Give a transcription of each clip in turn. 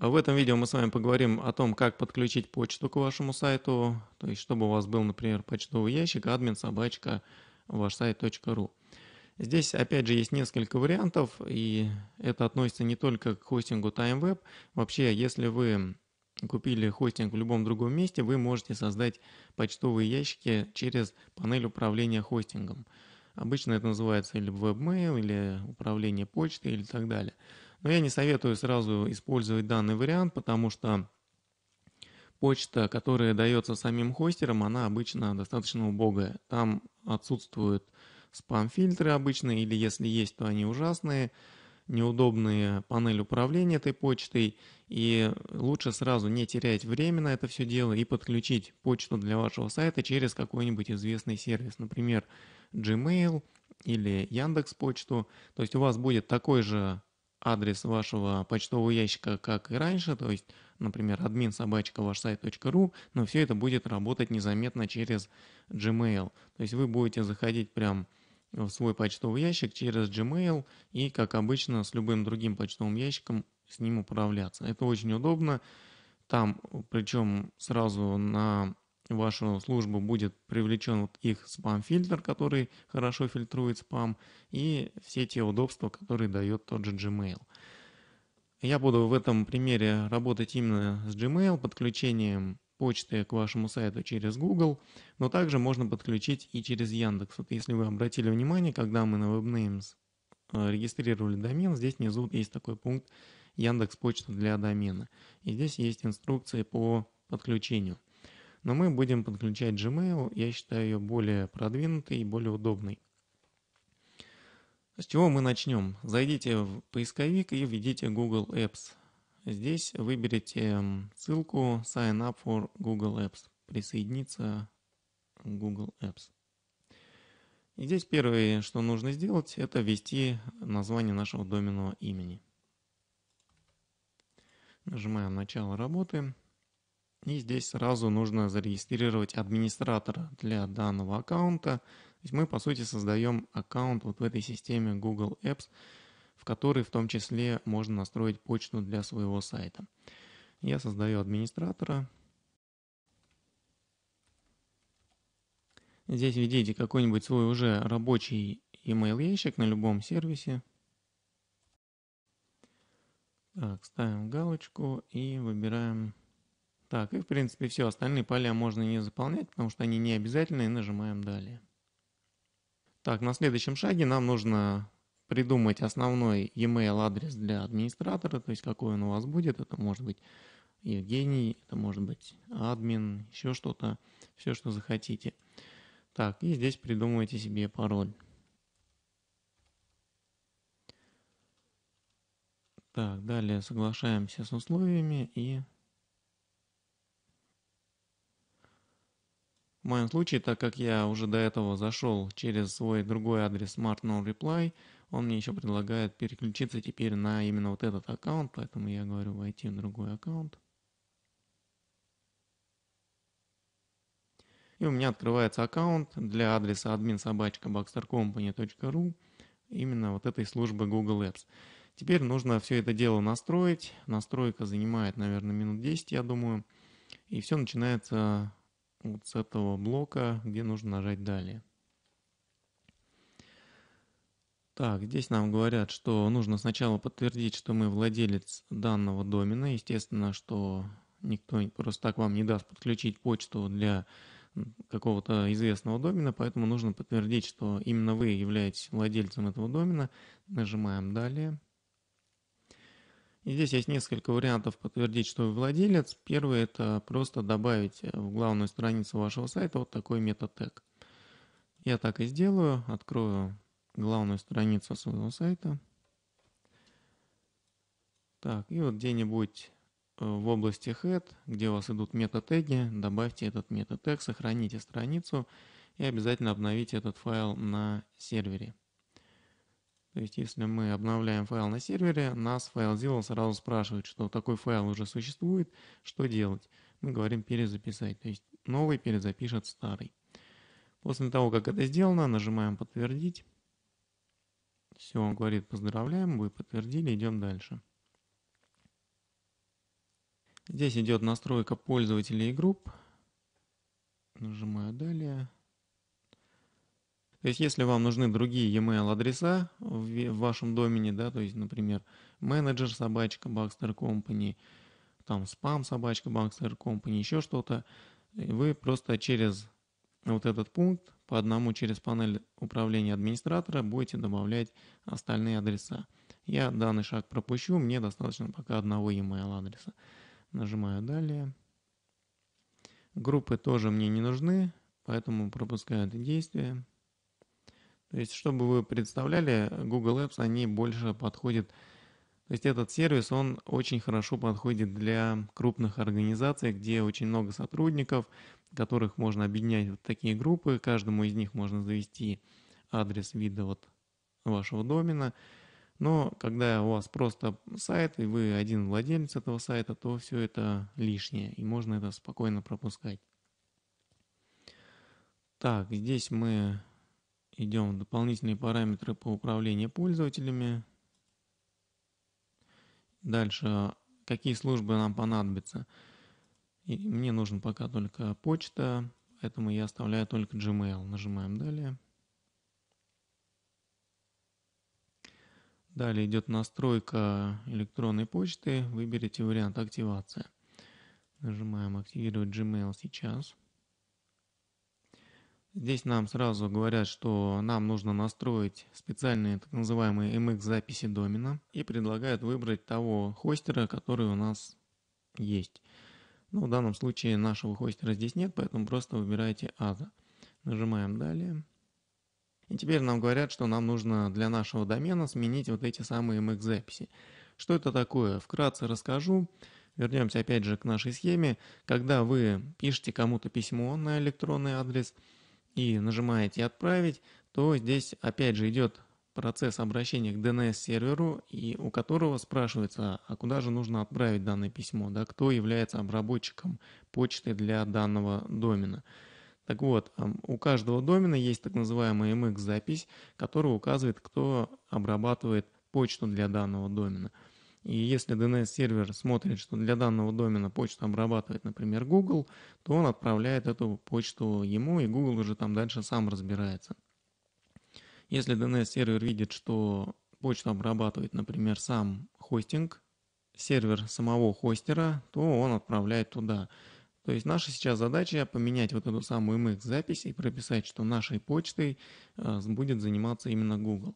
В этом видео мы с вами поговорим о том, как подключить почту к вашему сайту, то есть чтобы у вас был, например, почтовый ящик админ собачка ваш сайт.ру. Здесь, опять же, есть несколько вариантов, и это относится не только к хостингу TimeWeb. Вообще, если вы купили хостинг в любом другом месте, вы можете создать почтовые ящики через панель управления хостингом. Обычно это называется или WebMail, mail или управление почтой, или так далее. Но я не советую сразу использовать данный вариант, потому что почта, которая дается самим хостером, она обычно достаточно убогая. Там отсутствуют спам-фильтры обычные, или если есть, то они ужасные, неудобные панель управления этой почтой, и лучше сразу не терять время на это все дело и подключить почту для вашего сайта через какой-нибудь известный сервис, например, Gmail или Яндекс Почту. То есть у вас будет такой же адрес вашего почтового ящика, как и раньше, то есть, например, админ собачка ваш сайт.ру, но все это будет работать незаметно через Gmail. То есть вы будете заходить прям в свой почтовый ящик через Gmail и, как обычно, с любым другим почтовым ящиком с ним управляться. Это очень удобно. Там, причем сразу на вашу службу будет привлечен вот их спам-фильтр, который хорошо фильтрует спам, и все те удобства, которые дает тот же Gmail. Я буду в этом примере работать именно с Gmail, подключением почты к вашему сайту через Google, но также можно подключить и через Яндекс. Вот если вы обратили внимание, когда мы на WebNames э, регистрировали домен, здесь внизу есть такой пункт Яндекс Почта для домена. И здесь есть инструкции по подключению. Но мы будем подключать Gmail, я считаю ее более продвинутой и более удобной. С чего мы начнем? Зайдите в поисковик и введите Google Apps. Здесь выберите ссылку Sign up for Google Apps. Присоединиться к Google Apps. И здесь первое, что нужно сделать, это ввести название нашего доменного имени. Нажимаем начало работы. И здесь сразу нужно зарегистрировать администратора для данного аккаунта. То есть мы, по сути, создаем аккаунт вот в этой системе Google Apps, в которой в том числе можно настроить почту для своего сайта. Я создаю администратора. Здесь введите какой-нибудь свой уже рабочий email ящик на любом сервисе. Так, ставим галочку и выбираем так, и в принципе все, остальные поля можно не заполнять, потому что они не обязательные, нажимаем «Далее». Так, на следующем шаге нам нужно придумать основной e-mail адрес для администратора, то есть какой он у вас будет, это может быть Евгений, это может быть админ, еще что-то, все, что захотите. Так, и здесь придумывайте себе пароль. Так, далее соглашаемся с условиями и В моем случае, так как я уже до этого зашел через свой другой адрес Smart No Reply, он мне еще предлагает переключиться теперь на именно вот этот аккаунт, поэтому я говорю войти в другой аккаунт. И у меня открывается аккаунт для адреса admin.boxtercompany.ru именно вот этой службы Google Apps. Теперь нужно все это дело настроить. Настройка занимает, наверное, минут 10, я думаю. И все начинается вот с этого блока, где нужно нажать «Далее». Так, здесь нам говорят, что нужно сначала подтвердить, что мы владелец данного домена. Естественно, что никто просто так вам не даст подключить почту для какого-то известного домена, поэтому нужно подтвердить, что именно вы являетесь владельцем этого домена. Нажимаем «Далее» здесь есть несколько вариантов подтвердить, что вы владелец. Первый – это просто добавить в главную страницу вашего сайта вот такой метатег. Я так и сделаю. Открою главную страницу своего сайта. Так, и вот где-нибудь э, в области head, где у вас идут метатеги, добавьте этот метатег, сохраните страницу и обязательно обновите этот файл на сервере. То есть, если мы обновляем файл на сервере, нас FileZilla сразу спрашивает, что такой файл уже существует, что делать. Мы говорим перезаписать, то есть новый перезапишет старый. После того, как это сделано, нажимаем подтвердить. Все, он говорит, поздравляем, вы подтвердили, идем дальше. Здесь идет настройка пользователей и групп. Нажимаю далее. То есть, если вам нужны другие e-mail адреса в, в вашем домене, да, то есть, например, менеджер собачка Baxter Company, там спам собачка Baxter Company, еще что-то, вы просто через вот этот пункт по одному через панель управления администратора будете добавлять остальные адреса. Я данный шаг пропущу, мне достаточно пока одного e-mail адреса. Нажимаю «Далее». Группы тоже мне не нужны, поэтому пропускаю это действие. То есть, чтобы вы представляли, Google Apps, они больше подходят... То есть этот сервис, он очень хорошо подходит для крупных организаций, где очень много сотрудников, которых можно объединять в такие группы. Каждому из них можно завести адрес вида вот вашего домена. Но когда у вас просто сайт, и вы один владелец этого сайта, то все это лишнее, и можно это спокойно пропускать. Так, здесь мы идем в дополнительные параметры по управлению пользователями. Дальше, какие службы нам понадобятся. И мне нужен пока только почта, поэтому я оставляю только Gmail. Нажимаем «Далее». Далее идет настройка электронной почты. Выберите вариант активация. Нажимаем «Активировать Gmail сейчас». Здесь нам сразу говорят, что нам нужно настроить специальные так называемые MX записи домена и предлагают выбрать того хостера, который у нас есть. Но ну, в данном случае нашего хостера здесь нет, поэтому просто выбираете ADA. Нажимаем «Далее». И теперь нам говорят, что нам нужно для нашего домена сменить вот эти самые MX-записи. Что это такое? Вкратце расскажу. Вернемся опять же к нашей схеме. Когда вы пишете кому-то письмо на электронный адрес – и нажимаете «Отправить», то здесь опять же идет процесс обращения к DNS-серверу, и у которого спрашивается, а куда же нужно отправить данное письмо, да, кто является обработчиком почты для данного домена. Так вот, у каждого домена есть так называемая MX-запись, которая указывает, кто обрабатывает почту для данного домена – и если DNS-сервер смотрит, что для данного домена почту обрабатывает, например, Google, то он отправляет эту почту ему, и Google уже там дальше сам разбирается. Если DNS-сервер видит, что почту обрабатывает, например, сам хостинг, сервер самого хостера, то он отправляет туда. То есть наша сейчас задача поменять вот эту самую MX-запись и прописать, что нашей почтой э, будет заниматься именно Google.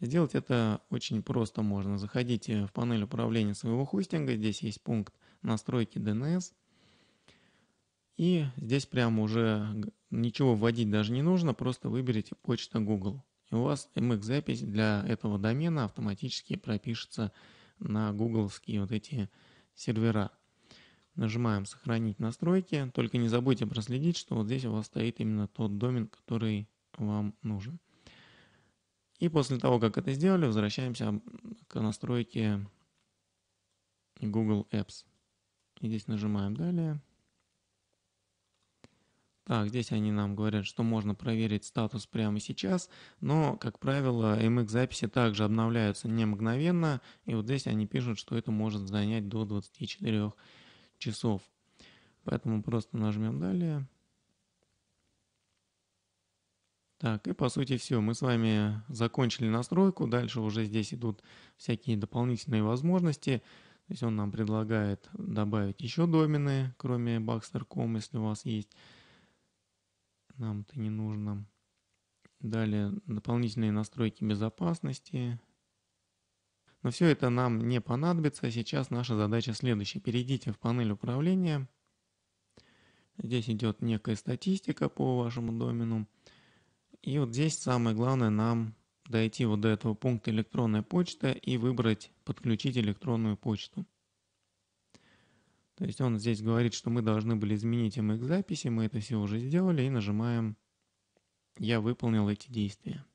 Сделать это очень просто можно. Заходите в панель управления своего хостинга, здесь есть пункт настройки DNS. И здесь прямо уже ничего вводить даже не нужно, просто выберите почта Google. И у вас MX-запись для этого домена автоматически пропишется на гугловские вот эти сервера. Нажимаем «Сохранить настройки». Только не забудьте проследить, что вот здесь у вас стоит именно тот домен, который вам нужен. И после того, как это сделали, возвращаемся к настройке Google Apps. И здесь нажимаем «Далее». Так, здесь они нам говорят, что можно проверить статус прямо сейчас, но, как правило, MX-записи также обновляются не мгновенно, и вот здесь они пишут, что это может занять до 24 часов. Поэтому просто нажмем «Далее». Так, и по сути все, мы с вами закончили настройку, дальше уже здесь идут всякие дополнительные возможности. То есть он нам предлагает добавить еще домены, кроме Baxter.com, если у вас есть. Нам это не нужно. Далее дополнительные настройки безопасности. Но все это нам не понадобится. Сейчас наша задача следующая. Перейдите в панель управления. Здесь идет некая статистика по вашему домену. И вот здесь самое главное нам дойти вот до этого пункта электронная почта и выбрать подключить электронную почту. То есть он здесь говорит, что мы должны были изменить MX записи, мы это все уже сделали и нажимаем «Я выполнил эти действия».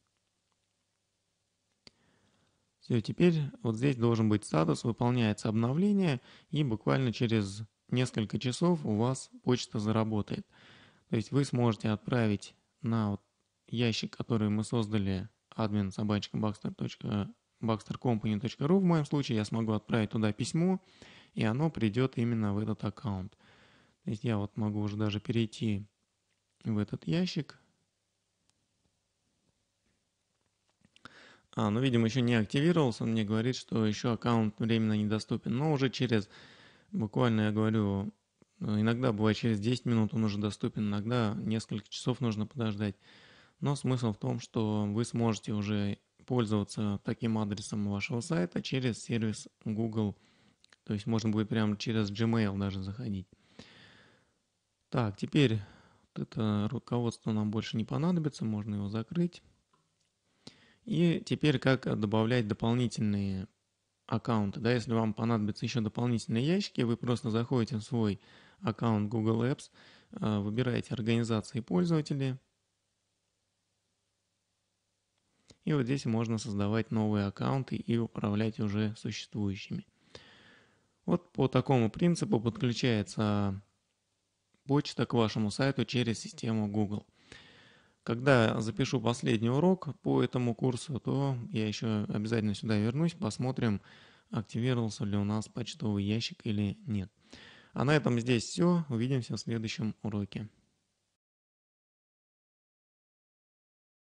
Все, теперь вот здесь должен быть статус «Выполняется обновление» и буквально через несколько часов у вас почта заработает. То есть вы сможете отправить на вот ящик, который мы создали, admin собачка в моем случае я смогу отправить туда письмо, и оно придет именно в этот аккаунт. То есть я вот могу уже даже перейти в этот ящик. А, ну, видимо, еще не активировался. Он мне говорит, что еще аккаунт временно недоступен. Но уже через, буквально я говорю, иногда бывает через 10 минут он уже доступен, иногда несколько часов нужно подождать. Но смысл в том, что вы сможете уже пользоваться таким адресом вашего сайта через сервис Google. То есть можно будет прямо через Gmail даже заходить. Так, теперь это руководство нам больше не понадобится, можно его закрыть. И теперь как добавлять дополнительные аккаунты. Да, если вам понадобятся еще дополнительные ящики, вы просто заходите в свой аккаунт Google Apps, а, выбираете организации пользователей, И вот здесь можно создавать новые аккаунты и управлять уже существующими. Вот по такому принципу подключается почта к вашему сайту через систему Google. Когда запишу последний урок по этому курсу, то я еще обязательно сюда вернусь, посмотрим, активировался ли у нас почтовый ящик или нет. А на этом здесь все. Увидимся в следующем уроке.